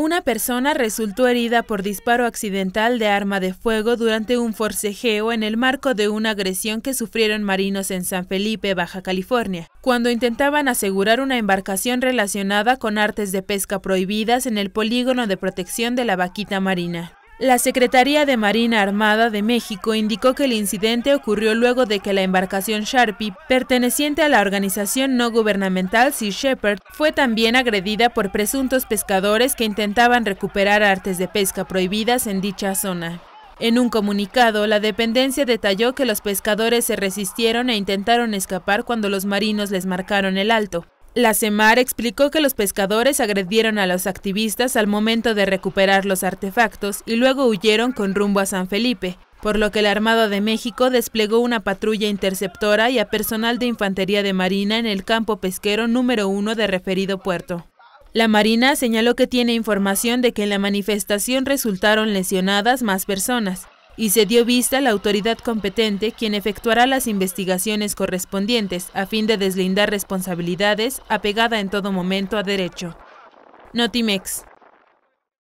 Una persona resultó herida por disparo accidental de arma de fuego durante un forcejeo en el marco de una agresión que sufrieron marinos en San Felipe, Baja California, cuando intentaban asegurar una embarcación relacionada con artes de pesca prohibidas en el polígono de protección de la vaquita marina. La Secretaría de Marina Armada de México indicó que el incidente ocurrió luego de que la embarcación Sharpie, perteneciente a la organización no gubernamental Sea Shepherd, fue también agredida por presuntos pescadores que intentaban recuperar artes de pesca prohibidas en dicha zona. En un comunicado, la dependencia detalló que los pescadores se resistieron e intentaron escapar cuando los marinos les marcaron el alto, la CEMAR explicó que los pescadores agredieron a los activistas al momento de recuperar los artefactos y luego huyeron con rumbo a San Felipe, por lo que la Armada de México desplegó una patrulla interceptora y a personal de Infantería de Marina en el campo pesquero número uno de referido puerto. La Marina señaló que tiene información de que en la manifestación resultaron lesionadas más personas, y se dio vista a la autoridad competente quien efectuará las investigaciones correspondientes a fin de deslindar responsabilidades apegada en todo momento a derecho. Notimex